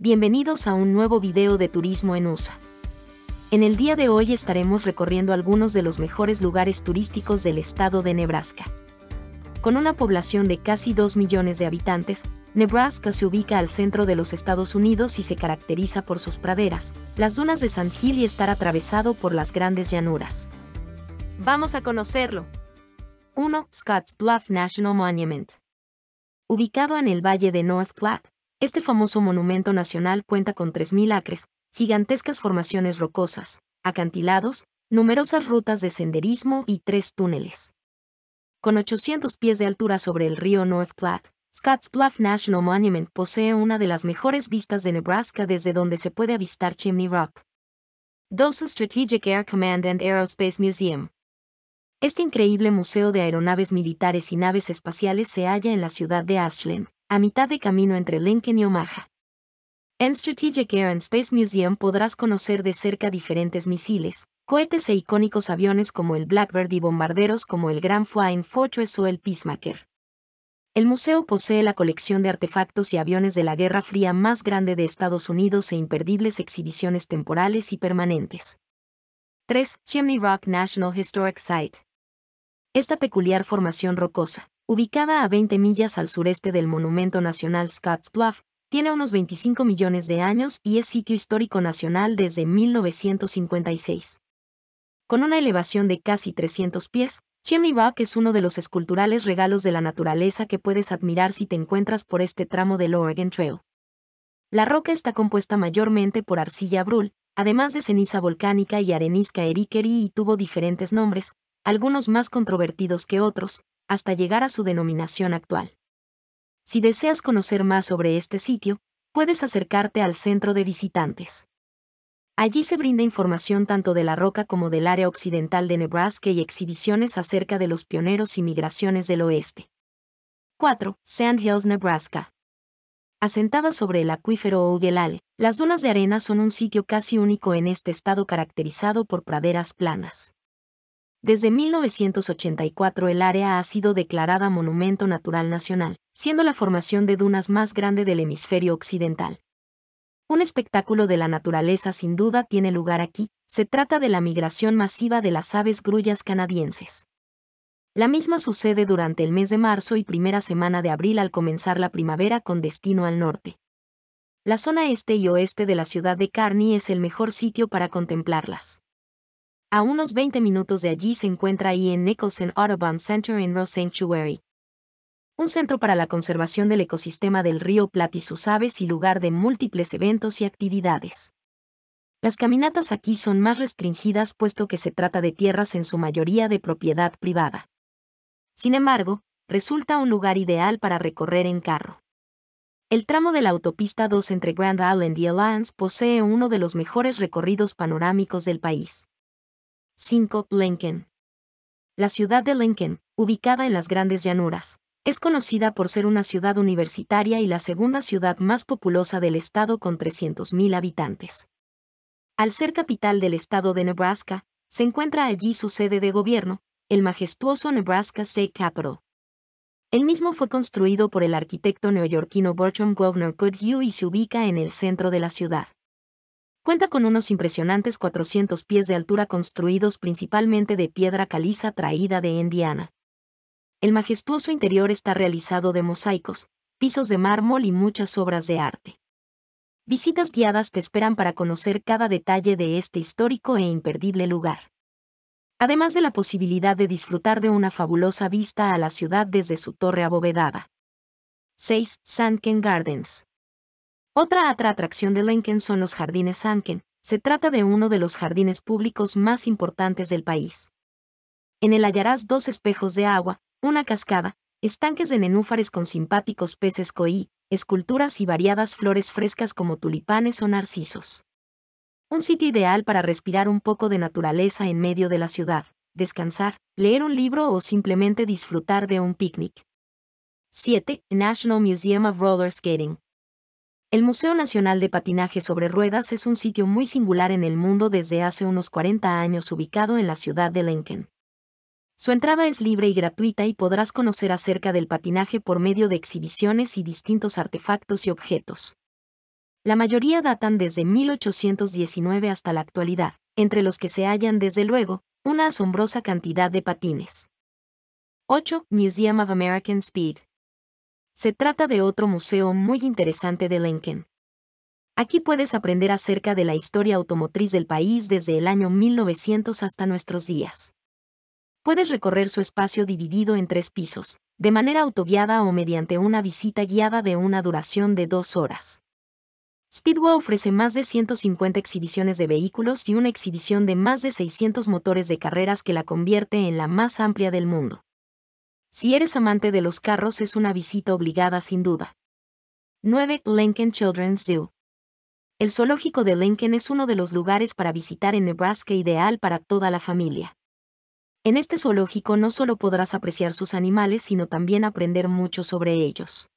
Bienvenidos a un nuevo video de turismo en USA. En el día de hoy estaremos recorriendo algunos de los mejores lugares turísticos del estado de Nebraska. Con una población de casi 2 millones de habitantes, Nebraska se ubica al centro de los Estados Unidos y se caracteriza por sus praderas, las dunas de San Gil y estar atravesado por las grandes llanuras. Vamos a conocerlo. 1. Scotts Bluff National Monument. Ubicado en el valle de North Platte, este famoso monumento nacional cuenta con 3.000 acres, gigantescas formaciones rocosas, acantilados, numerosas rutas de senderismo y tres túneles. Con 800 pies de altura sobre el río North Platte, Scotts Bluff National Monument posee una de las mejores vistas de Nebraska desde donde se puede avistar Chimney Rock. 2. Strategic Air Command and Aerospace Museum. Este increíble museo de aeronaves militares y naves espaciales se halla en la ciudad de Ashland, a mitad de camino entre Lincoln y Omaha. En Strategic Air and Space Museum podrás conocer de cerca diferentes misiles, cohetes e icónicos aviones como el Blackbird y bombarderos como el Grand Flying Fortress o el Peacemaker. El museo posee la colección de artefactos y aviones de la Guerra Fría más grande de Estados Unidos e imperdibles exhibiciones temporales y permanentes. 3. Chimney Rock National Historic Site. Esta peculiar formación rocosa, ubicada a 20 millas al sureste del Monumento Nacional Bluff, tiene unos 25 millones de años y es sitio histórico nacional desde 1956. Con una elevación de casi 300 pies, Chimney es uno de los esculturales regalos de la naturaleza que puedes admirar si te encuentras por este tramo del Oregon Trail. La roca está compuesta mayormente por arcilla brul, además de ceniza volcánica y arenisca erikeri y tuvo diferentes nombres, algunos más controvertidos que otros, hasta llegar a su denominación actual. Si deseas conocer más sobre este sitio, puedes acercarte al centro de visitantes. Allí se brinda información tanto de la roca como del área occidental de Nebraska y exhibiciones acerca de los pioneros y migraciones del oeste. 4. Sand Hills, Nebraska. Asentada sobre el acuífero Ogallala, las dunas de arena son un sitio casi único en este estado caracterizado por praderas planas. Desde 1984 el área ha sido declarada Monumento Natural Nacional, siendo la formación de dunas más grande del hemisferio occidental. Un espectáculo de la naturaleza sin duda tiene lugar aquí, se trata de la migración masiva de las aves grullas canadienses. La misma sucede durante el mes de marzo y primera semana de abril al comenzar la primavera con destino al norte. La zona este y oeste de la ciudad de Kearney es el mejor sitio para contemplarlas. A unos 20 minutos de allí se encuentra Ian Nicholson Audubon Center en Rose Sanctuary. Un centro para la conservación del ecosistema del río Plata y sus aves y lugar de múltiples eventos y actividades. Las caminatas aquí son más restringidas puesto que se trata de tierras en su mayoría de propiedad privada. Sin embargo, resulta un lugar ideal para recorrer en carro. El tramo de la autopista 2 entre Grand Island y Alliance posee uno de los mejores recorridos panorámicos del país. 5. Lincoln. La ciudad de Lincoln, ubicada en las Grandes Llanuras, es conocida por ser una ciudad universitaria y la segunda ciudad más populosa del estado con 300.000 habitantes. Al ser capital del estado de Nebraska, se encuentra allí su sede de gobierno, el majestuoso Nebraska State Capitol. El mismo fue construido por el arquitecto neoyorquino Bertram Governor Goodhue y se ubica en el centro de la ciudad. Cuenta con unos impresionantes 400 pies de altura construidos principalmente de piedra caliza traída de Indiana. El majestuoso interior está realizado de mosaicos, pisos de mármol y muchas obras de arte. Visitas guiadas te esperan para conocer cada detalle de este histórico e imperdible lugar. Además de la posibilidad de disfrutar de una fabulosa vista a la ciudad desde su torre abovedada. 6. Sunken Gardens. Otra atracción de Lenken son los jardines Sanken, se trata de uno de los jardines públicos más importantes del país. En él hallarás dos espejos de agua, una cascada, estanques de nenúfares con simpáticos peces coí, esculturas y variadas flores frescas como tulipanes o narcisos. Un sitio ideal para respirar un poco de naturaleza en medio de la ciudad, descansar, leer un libro o simplemente disfrutar de un picnic. 7. National Museum of Roller Skating. El Museo Nacional de Patinaje sobre Ruedas es un sitio muy singular en el mundo desde hace unos 40 años ubicado en la ciudad de Lincoln. Su entrada es libre y gratuita y podrás conocer acerca del patinaje por medio de exhibiciones y distintos artefactos y objetos. La mayoría datan desde 1819 hasta la actualidad, entre los que se hallan desde luego una asombrosa cantidad de patines. 8. Museum of American Speed se trata de otro museo muy interesante de Lenken. Aquí puedes aprender acerca de la historia automotriz del país desde el año 1900 hasta nuestros días. Puedes recorrer su espacio dividido en tres pisos, de manera autoguiada o mediante una visita guiada de una duración de dos horas. Speedway ofrece más de 150 exhibiciones de vehículos y una exhibición de más de 600 motores de carreras que la convierte en la más amplia del mundo. Si eres amante de los carros es una visita obligada sin duda. 9. Lincoln Children's Zoo. El zoológico de Lincoln es uno de los lugares para visitar en Nebraska ideal para toda la familia. En este zoológico no solo podrás apreciar sus animales, sino también aprender mucho sobre ellos.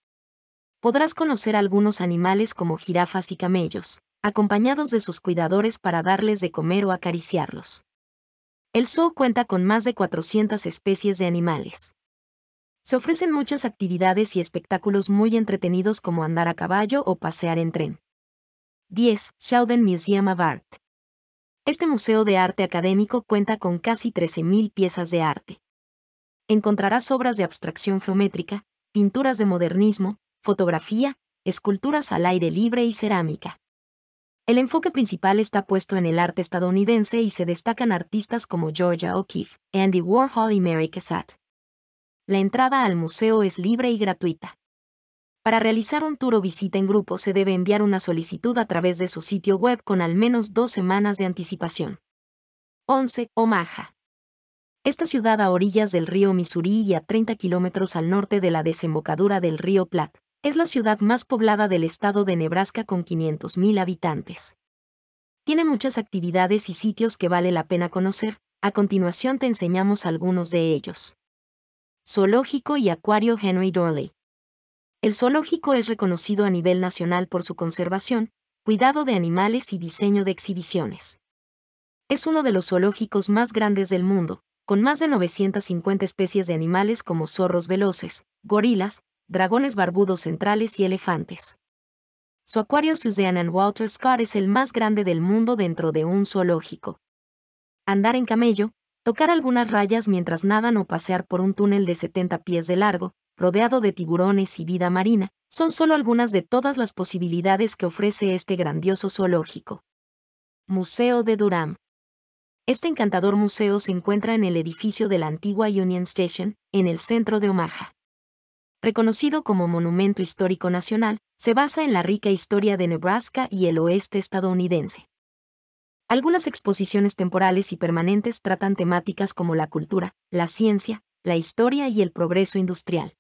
Podrás conocer algunos animales como jirafas y camellos, acompañados de sus cuidadores para darles de comer o acariciarlos. El zoo cuenta con más de 400 especies de animales. Se ofrecen muchas actividades y espectáculos muy entretenidos como andar a caballo o pasear en tren. 10. Sheldon Museum of Art. Este museo de arte académico cuenta con casi 13.000 piezas de arte. Encontrarás obras de abstracción geométrica, pinturas de modernismo, fotografía, esculturas al aire libre y cerámica. El enfoque principal está puesto en el arte estadounidense y se destacan artistas como Georgia O'Keeffe, Andy Warhol y Mary Cassatt. La entrada al museo es libre y gratuita. Para realizar un tour o visita en grupo se debe enviar una solicitud a través de su sitio web con al menos dos semanas de anticipación. 11. Omaha. Esta ciudad a orillas del río Missouri y a 30 kilómetros al norte de la desembocadura del río Platte, es la ciudad más poblada del estado de Nebraska con 500.000 habitantes. Tiene muchas actividades y sitios que vale la pena conocer, a continuación te enseñamos algunos de ellos. Zoológico y Acuario Henry Dorley. El zoológico es reconocido a nivel nacional por su conservación, cuidado de animales y diseño de exhibiciones. Es uno de los zoológicos más grandes del mundo, con más de 950 especies de animales como zorros veloces, gorilas, dragones barbudos centrales y elefantes. Su acuario Suzanne and Walter Scott es el más grande del mundo dentro de un zoológico. Andar en camello, Tocar algunas rayas mientras nadan o pasear por un túnel de 70 pies de largo, rodeado de tiburones y vida marina, son solo algunas de todas las posibilidades que ofrece este grandioso zoológico. Museo de Durham. Este encantador museo se encuentra en el edificio de la antigua Union Station, en el centro de Omaha. Reconocido como Monumento Histórico Nacional, se basa en la rica historia de Nebraska y el oeste estadounidense. Algunas exposiciones temporales y permanentes tratan temáticas como la cultura, la ciencia, la historia y el progreso industrial.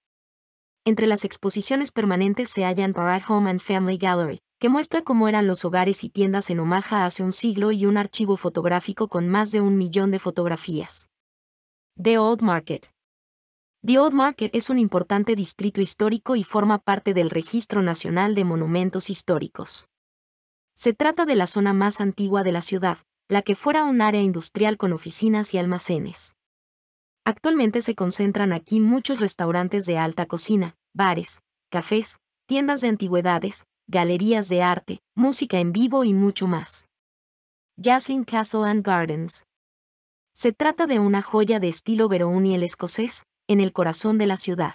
Entre las exposiciones permanentes se hallan Parad Home and Family Gallery, que muestra cómo eran los hogares y tiendas en Omaha hace un siglo y un archivo fotográfico con más de un millón de fotografías. The Old Market. The Old Market es un importante distrito histórico y forma parte del Registro Nacional de Monumentos Históricos. Se trata de la zona más antigua de la ciudad, la que fuera un área industrial con oficinas y almacenes. Actualmente se concentran aquí muchos restaurantes de alta cocina, bares, cafés, tiendas de antigüedades, galerías de arte, música en vivo y mucho más. Jaslyn Castle and Gardens. Se trata de una joya de estilo el escocés, en el corazón de la ciudad.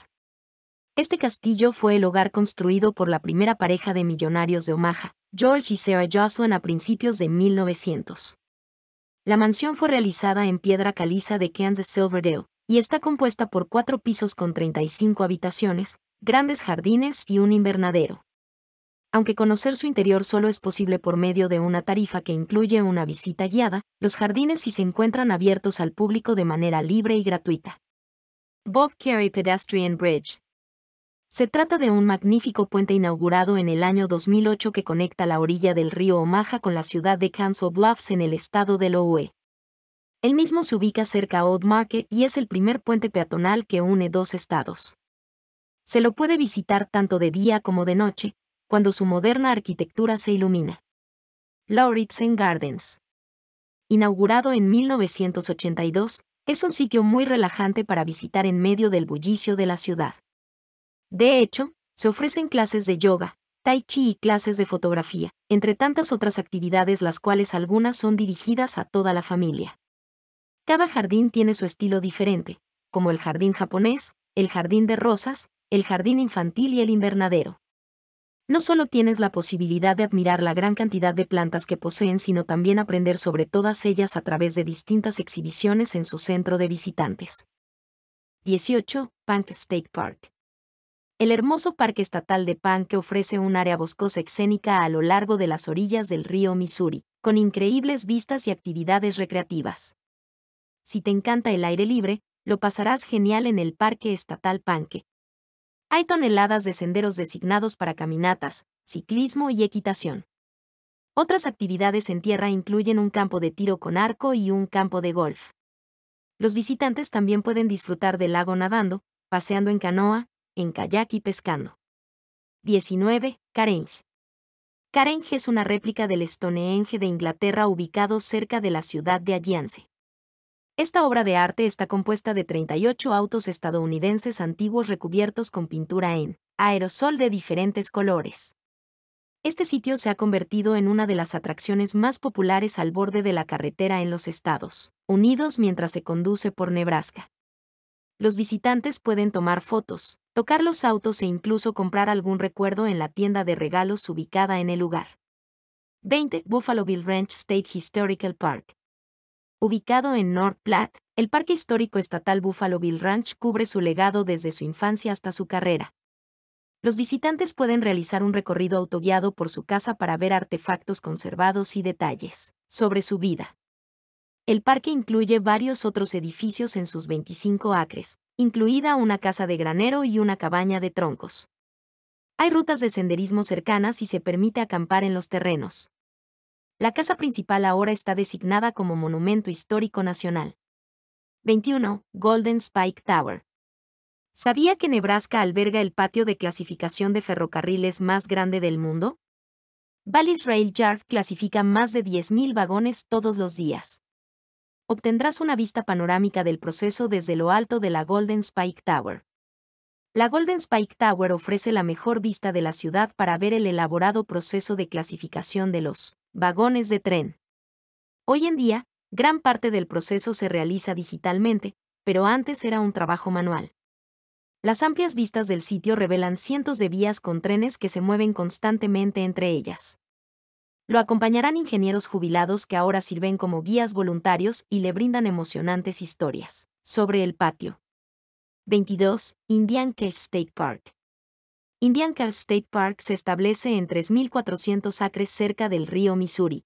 Este castillo fue el hogar construido por la primera pareja de millonarios de Omaha, George y Sarah Jocelyn a principios de 1900. La mansión fue realizada en piedra caliza de Kansas Silverdale, y está compuesta por cuatro pisos con 35 habitaciones, grandes jardines y un invernadero. Aunque conocer su interior solo es posible por medio de una tarifa que incluye una visita guiada, los jardines sí se encuentran abiertos al público de manera libre y gratuita. Bob Carey Pedestrian Bridge se trata de un magnífico puente inaugurado en el año 2008 que conecta la orilla del río Omaha con la ciudad de Council Bluffs en el estado de Lowe. El mismo se ubica cerca a Old Market y es el primer puente peatonal que une dos estados. Se lo puede visitar tanto de día como de noche, cuando su moderna arquitectura se ilumina. Lauritzen Gardens. Inaugurado en 1982, es un sitio muy relajante para visitar en medio del bullicio de la ciudad. De hecho, se ofrecen clases de yoga, tai chi y clases de fotografía, entre tantas otras actividades las cuales algunas son dirigidas a toda la familia. Cada jardín tiene su estilo diferente, como el jardín japonés, el jardín de rosas, el jardín infantil y el invernadero. No solo tienes la posibilidad de admirar la gran cantidad de plantas que poseen, sino también aprender sobre todas ellas a través de distintas exhibiciones en su centro de visitantes. 18. Punk State Park. El hermoso Parque Estatal de Panque ofrece un área boscosa escénica a lo largo de las orillas del río Missouri, con increíbles vistas y actividades recreativas. Si te encanta el aire libre, lo pasarás genial en el Parque Estatal Panque. Hay toneladas de senderos designados para caminatas, ciclismo y equitación. Otras actividades en tierra incluyen un campo de tiro con arco y un campo de golf. Los visitantes también pueden disfrutar del lago nadando, paseando en canoa, en kayak y pescando. 19. Carenge. Carenge es una réplica del Stonehenge de Inglaterra ubicado cerca de la ciudad de Alliance. Esta obra de arte está compuesta de 38 autos estadounidenses antiguos recubiertos con pintura en aerosol de diferentes colores. Este sitio se ha convertido en una de las atracciones más populares al borde de la carretera en los Estados Unidos mientras se conduce por Nebraska. Los visitantes pueden tomar fotos, tocar los autos e incluso comprar algún recuerdo en la tienda de regalos ubicada en el lugar. 20. Buffalo Bill Ranch State Historical Park. Ubicado en North Platte, el Parque Histórico Estatal Buffalo Bill Ranch cubre su legado desde su infancia hasta su carrera. Los visitantes pueden realizar un recorrido autoguiado por su casa para ver artefactos conservados y detalles sobre su vida. El parque incluye varios otros edificios en sus 25 acres, incluida una casa de granero y una cabaña de troncos. Hay rutas de senderismo cercanas y se permite acampar en los terrenos. La casa principal ahora está designada como Monumento Histórico Nacional. 21. Golden Spike Tower. ¿Sabía que Nebraska alberga el patio de clasificación de ferrocarriles más grande del mundo? Ballis Rail Yard clasifica más de 10.000 vagones todos los días obtendrás una vista panorámica del proceso desde lo alto de la Golden Spike Tower. La Golden Spike Tower ofrece la mejor vista de la ciudad para ver el elaborado proceso de clasificación de los vagones de tren. Hoy en día, gran parte del proceso se realiza digitalmente, pero antes era un trabajo manual. Las amplias vistas del sitio revelan cientos de vías con trenes que se mueven constantemente entre ellas. Lo acompañarán ingenieros jubilados que ahora sirven como guías voluntarios y le brindan emocionantes historias. Sobre el patio. 22. Indian Cave State Park. Indian Cave State Park se establece en 3.400 acres cerca del río Missouri.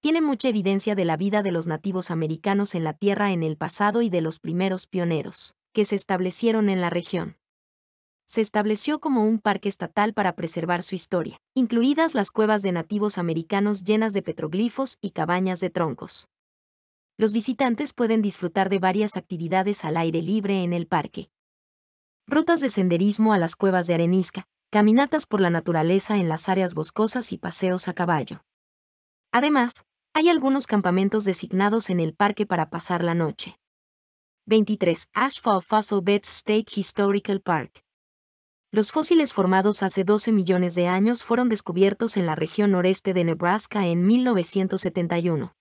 Tiene mucha evidencia de la vida de los nativos americanos en la tierra en el pasado y de los primeros pioneros que se establecieron en la región se estableció como un parque estatal para preservar su historia, incluidas las cuevas de nativos americanos llenas de petroglifos y cabañas de troncos. Los visitantes pueden disfrutar de varias actividades al aire libre en el parque. Rutas de senderismo a las cuevas de arenisca, caminatas por la naturaleza en las áreas boscosas y paseos a caballo. Además, hay algunos campamentos designados en el parque para pasar la noche. 23. Ashfall Fossil Beds State Historical Park los fósiles formados hace 12 millones de años fueron descubiertos en la región noreste de Nebraska en 1971.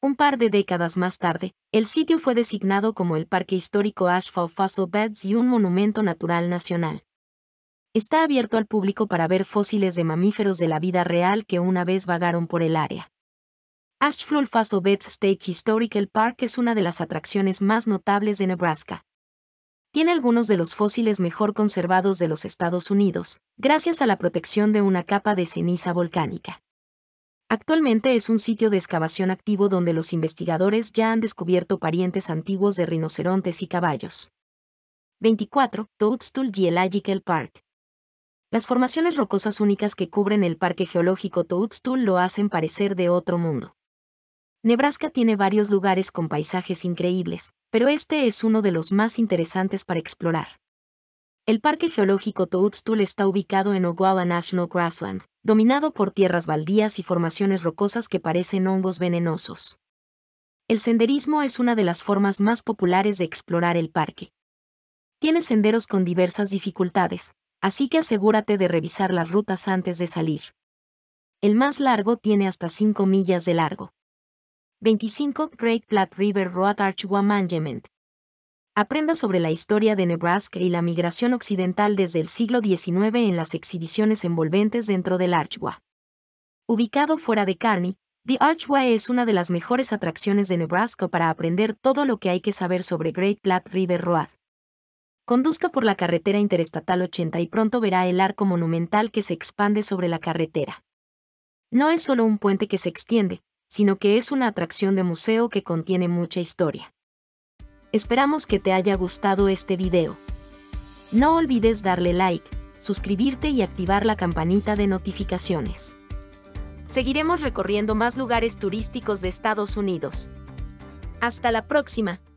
Un par de décadas más tarde, el sitio fue designado como el Parque Histórico Ashfall Fossil Beds y un Monumento Natural Nacional. Está abierto al público para ver fósiles de mamíferos de la vida real que una vez vagaron por el área. Ashfall Fossil Beds State Historical Park es una de las atracciones más notables de Nebraska tiene algunos de los fósiles mejor conservados de los Estados Unidos, gracias a la protección de una capa de ceniza volcánica. Actualmente es un sitio de excavación activo donde los investigadores ya han descubierto parientes antiguos de rinocerontes y caballos. 24. Toadstool Geological Park. Las formaciones rocosas únicas que cubren el Parque Geológico Toadstool lo hacen parecer de otro mundo. Nebraska tiene varios lugares con paisajes increíbles, pero este es uno de los más interesantes para explorar. El Parque Geológico Toadstool está ubicado en Ogawa National Grassland, dominado por tierras baldías y formaciones rocosas que parecen hongos venenosos. El senderismo es una de las formas más populares de explorar el parque. Tiene senderos con diversas dificultades, así que asegúrate de revisar las rutas antes de salir. El más largo tiene hasta 5 millas de largo. 25 Great Platte River Road Archwa Management. Aprenda sobre la historia de Nebraska y la migración occidental desde el siglo XIX en las exhibiciones envolventes dentro del Archwa. Ubicado fuera de Kearney, The Archway es una de las mejores atracciones de Nebraska para aprender todo lo que hay que saber sobre Great Platte River Road. Conduzca por la carretera interestatal 80 y pronto verá el arco monumental que se expande sobre la carretera. No es solo un puente que se extiende, sino que es una atracción de museo que contiene mucha historia. Esperamos que te haya gustado este video. No olvides darle like, suscribirte y activar la campanita de notificaciones. Seguiremos recorriendo más lugares turísticos de Estados Unidos. Hasta la próxima.